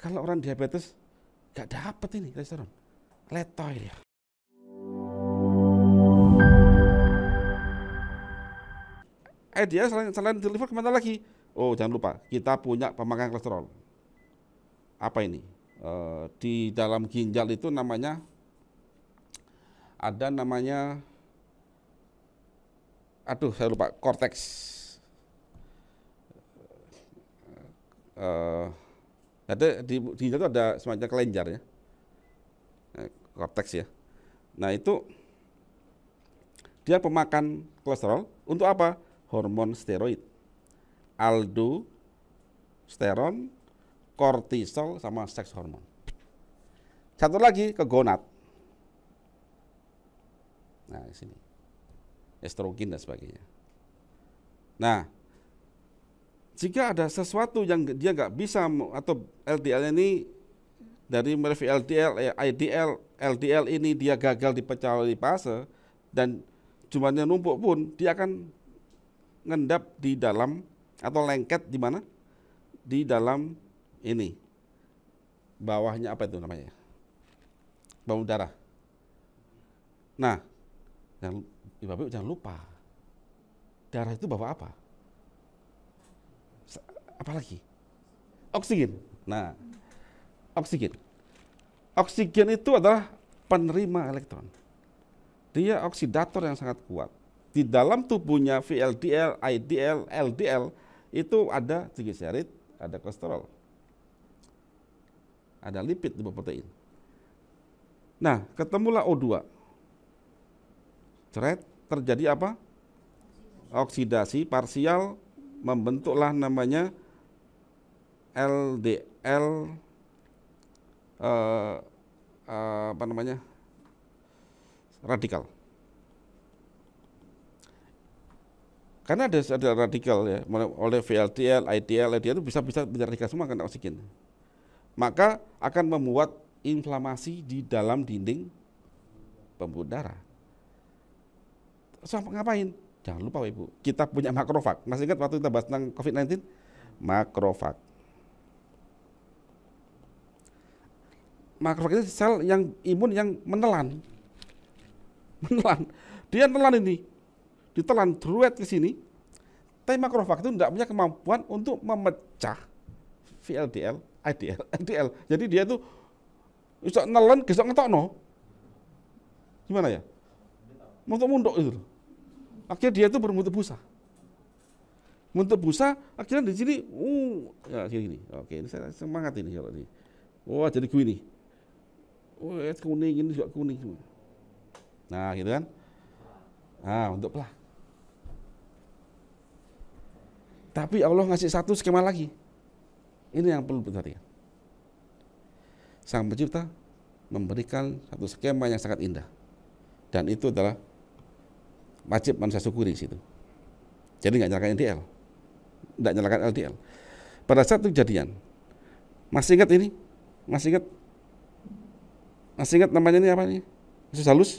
Kalau orang diabetes gak dapet ini testosteron. Letoy ya. dia selain, selain di liver kemana lagi? Oh jangan lupa kita punya pemakan kolesterol. Apa ini? E, di dalam ginjal itu namanya ada namanya aduh saya lupa korteks eh, ada di, di itu ada semacam kelenjar ya, nah, korteks ya. Nah itu dia pemakan kolesterol untuk apa? Hormon steroid, aldo aldosteron, kortisol sama seks hormon. Satu lagi ke gonad. Nah, di sini. Estrogen dan sebagainya. Nah, jika ada sesuatu yang dia nggak bisa atau LDL ini dari mereview LDL, eh, IDL, LDL ini dia gagal dipecah oleh fase dan jumlahnya numpuk pun dia akan ngendap di dalam atau lengket di mana? Di dalam ini bawahnya apa itu namanya? bau darah. Nah, jangan, ibu-ibu jangan lupa darah itu bawa apa? apalagi oksigen. Nah, oksigen. Oksigen itu adalah penerima elektron. Dia oksidator yang sangat kuat. Di dalam tubuhnya VLDL, IDL, LDL itu ada trigliserid, ada kolesterol, ada lipid di protein. Nah, ketemulah O2. Ceret, terjadi apa? Oksidasi parsial membentuklah namanya LDL uh, eh, uh, eh, apa namanya radikal. Karena ada ada radikal ya oleh VLDL, IDL, LDL itu bisa bisa bisa radikal semua kena oksigen. Maka akan membuat inflamasi di dalam dinding pembuluh darah. So, ngapain? Jangan lupa Ibu, kita punya makrofag. Masih ingat waktu kita bahas tentang COVID-19? Makrofag makrofag itu sel yang imun yang menelan. Menelan. Dia menelan ini. Ditelan druet ke sini. Tapi makrofag itu tidak punya kemampuan untuk memecah VLDL, IDL, LDL, Jadi dia itu bisa nelen, besok ngetok no. Gimana ya? Untuk mundok itu. Akhirnya dia itu bermutu busa. Mutu busa, akhirnya di sini, uh, ya, gini, gini. Oke, ini saya semangat ini kalau ini. Wah, jadi gini. Wes kuning ini juga kuning Nah, gitu kan? Nah, untuk pelah. Tapi Allah ngasih satu skema lagi. Ini yang perlu berarti. Sang pencipta memberikan satu skema yang sangat indah. Dan itu adalah wajib manusia syukuri situ. Jadi nggak nyalakan LDL. Nggak nyalakan LDL. Pada satu kejadian. Masih ingat ini? Masih ingat masih ingat namanya ini apa nih? Masih halus?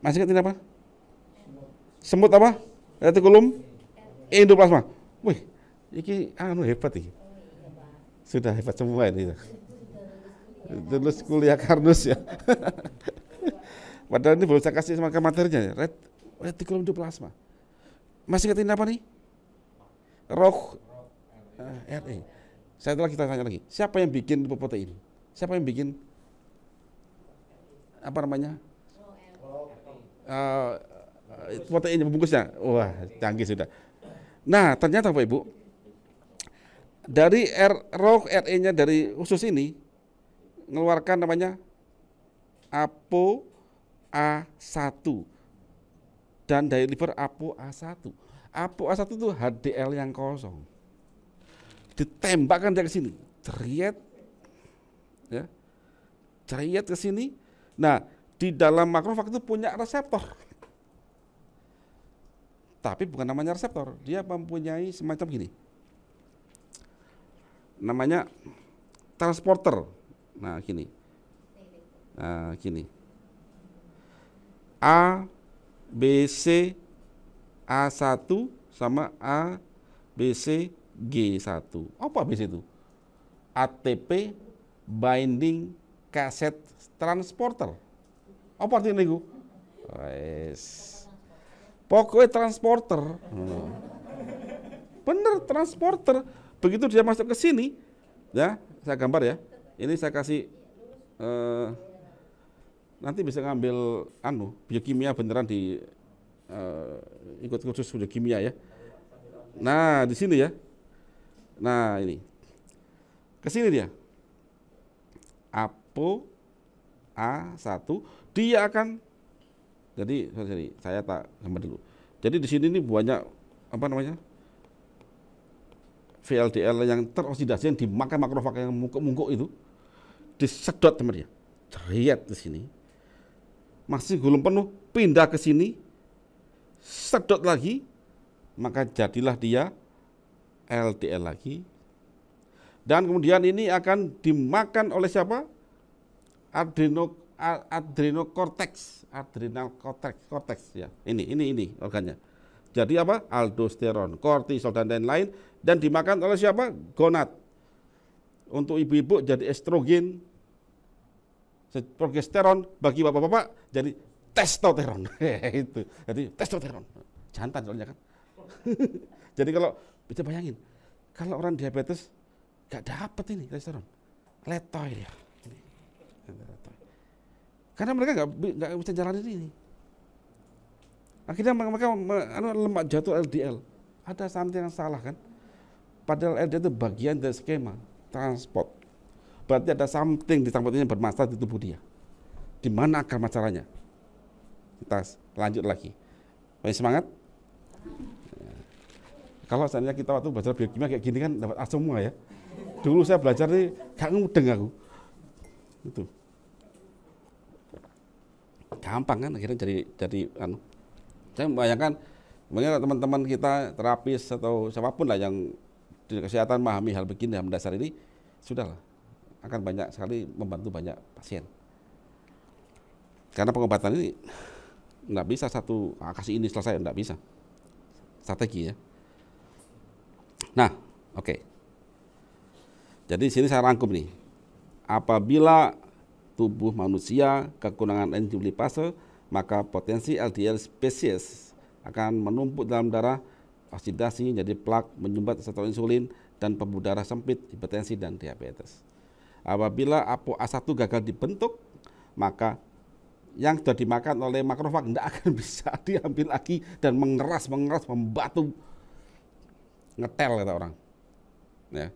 Masih ingat ini apa? Semut apa? Retikulum? Eh, endoplasma. Wih, ini anu hebat ini. Sudah hebat semua ini. terus kuliah karnus ya. Padahal ini belum saya kasih semacam materinya. Ya. Ret retikulum endoplasma. Masih ingat ini apa nih? Roh uh, eh, RE. Saya telah kita tanya lagi. Siapa yang bikin protein? Siapa yang bikin apa namanya uh, oh, proteinnya eh, eh, bungkusnya wah canggih sudah nah ternyata Bapak Ibu dari R ROG RE-nya dari usus ini mengeluarkan namanya apo A1 dan dari liver apo A1 apo A1 itu HDL yang kosong ditembakkan dari sini ceriet ya ceriet ke sini Nah, di dalam makrofag itu punya reseptor. Tapi bukan namanya reseptor, dia mempunyai semacam gini. Namanya transporter. Nah, gini. Nah, gini. A B C A1 sama A B C G1. Apa B itu? ATP binding kaset transporter. Apa artinya niku? Wes. Pokoknya transporter. Hmm. Bener transporter. Begitu dia masuk ke sini, ya, saya gambar ya. Ini saya kasih uh, nanti bisa ngambil anu biokimia beneran di uh, ikut kursus biokimia ya. Nah, di sini ya. Nah, ini. Ke sini dia. Apa typo A1 dia akan jadi sorry, saya tak gambar dulu. Jadi di sini ini banyak apa namanya? VLDL yang teroksidasi yang dimakan makrofag yang mungkuk-mungkuk itu disedot teman dia. Ceriat di sini. Masih gulung penuh, pindah ke sini. Sedot lagi, maka jadilah dia LDL lagi. Dan kemudian ini akan dimakan oleh siapa? adreno adrenokorteks, adrenal korteks, korteks ya. Ini ini ini organnya. Jadi apa? Aldosteron, kortisol dan lain-lain dan dimakan oleh siapa? Gonad. Untuk ibu-ibu jadi estrogen, progesteron bagi bapak-bapak jadi testosteron. itu. Jadi testosteron. Jantan soalnya kan. jadi kalau bisa bayangin, kalau orang diabetes gak dapat ini testosteron. Letoy ya Gitu kan, Karena mereka nggak nggak bisa jalanin ini. Akhirnya mereka mereka anu, lemak jatuh LDL. Ada something yang salah kan? Padahal LDL itu bagian dari skema transport. Berarti ada something di transport ini yang bermasalah di tubuh dia. Di mana akar masalahnya? Kita lanjut lagi. Masih semangat? Kalau seandainya kita waktu belajar biokimia kayak gini kan dapat A semua ya. Dulu saya belajar nih, gak ngudeng aku. Itu gampang kan akhirnya jadi jadi anu. Saya membayangkan mungkin teman-teman kita terapis atau siapapun lah yang di kesehatan memahami hal begini yang mendasar ini sudahlah akan banyak sekali membantu banyak pasien. Karena pengobatan ini nggak bisa satu ah, kasih ini selesai nggak bisa strategi ya. Nah, oke. Okay. Jadi sini saya rangkum nih. Apabila tubuh manusia kekurangan enzim lipase, maka potensi LDL spesies akan menumpuk dalam darah, oksidasi jadi plak, menyumbat reseptor insulin, dan pembuluh darah sempit, hipertensi, dan diabetes. Apabila ApoA1 gagal dibentuk, maka yang sudah dimakan oleh makrofag tidak akan bisa diambil lagi dan mengeras, mengeras, membatu, ngetel kata orang. Ya.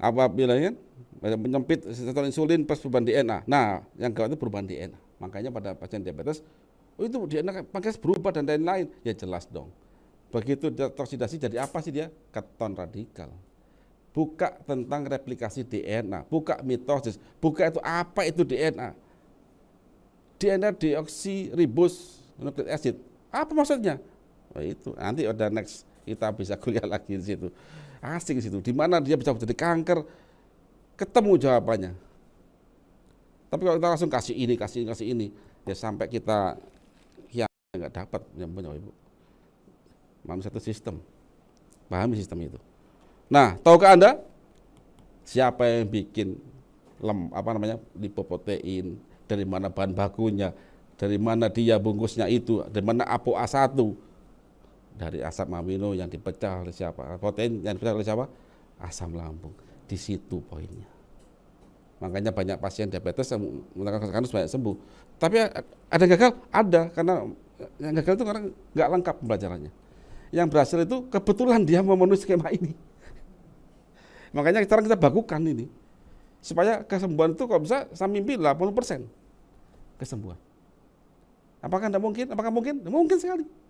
Apabila ya, banyak menyempit setelah insulin plus perubahan DNA. Nah, yang gawat itu perubahan DNA. Makanya pada pasien diabetes, oh itu DNA kan, pankreas berubah dan lain-lain. Ya jelas dong. Begitu detoksidasi jadi apa sih dia? Keton radikal. Buka tentang replikasi DNA, buka mitosis, buka itu apa itu DNA. DNA deoksiribos nucleic acid. Apa maksudnya? Oh itu nanti ada next kita bisa kuliah lagi di situ. Asik di situ. Di mana dia bisa menjadi kanker, ketemu jawabannya. Tapi kalau kita langsung kasih ini, kasih ini, kasih ini, ya sampai kita ya nggak dapat, yang punya ibu. Mami satu sistem, pahami sistem itu. Nah, tahukah anda siapa yang bikin lem apa namanya lipoprotein, dari mana bahan bakunya, dari mana dia bungkusnya itu, dari mana apo A satu dari asam amino yang dipecah oleh siapa, protein yang dipecah oleh siapa, asam lambung. Di situ poinnya. Makanya banyak pasien diabetes yang menggunakan banyak sembuh. Tapi ada gagal? Ada, karena yang gagal itu karena nggak lengkap pembelajarannya. Yang berhasil itu kebetulan dia memenuhi skema ini. Makanya sekarang kita bagukan ini. Supaya kesembuhan itu kalau bisa saya mimpi 80% kesembuhan. Apakah tidak mungkin? Apakah mungkin? Mungkin sekali.